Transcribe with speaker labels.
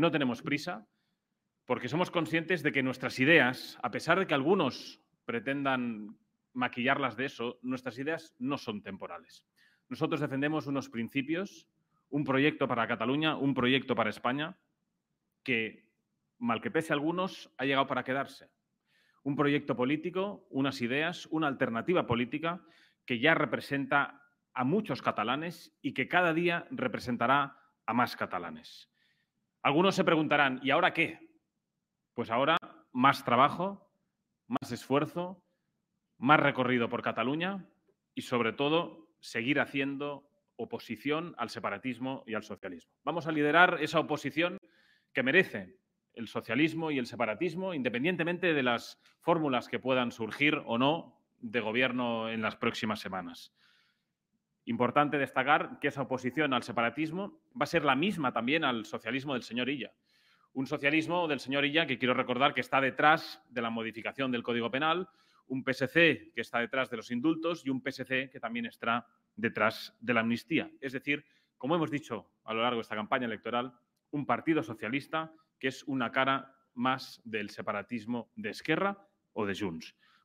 Speaker 1: no tenemos prisa, porque somos conscientes de que nuestras ideas, a pesar de que algunos pretendan maquillarlas de eso, nuestras ideas no son temporales. Nosotros defendemos unos principios, un proyecto para Cataluña, un proyecto para España, que, mal que pese a algunos, ha llegado para quedarse. Un proyecto político, unas ideas, una alternativa política que ya representa a muchos catalanes y que cada día representará a más catalanes. Algunos se preguntarán, ¿y ahora qué? Pues ahora más trabajo, más esfuerzo, más recorrido por Cataluña y sobre todo seguir haciendo oposición al separatismo y al socialismo. Vamos a liderar esa oposición que merece el socialismo y el separatismo, independientemente de las fórmulas que puedan surgir o no de gobierno en las próximas semanas. Importante destacar que esa oposición al separatismo va a ser la misma también al socialismo del señor Illa. Un socialismo del señor Illa que quiero recordar que está detrás de la modificación del Código Penal, un PSC que está detrás de los indultos y un PSC que también está detrás de la amnistía. Es decir, como hemos dicho a lo largo de esta campaña electoral, un partido socialista que es una cara más del separatismo de Esquerra o de Junts.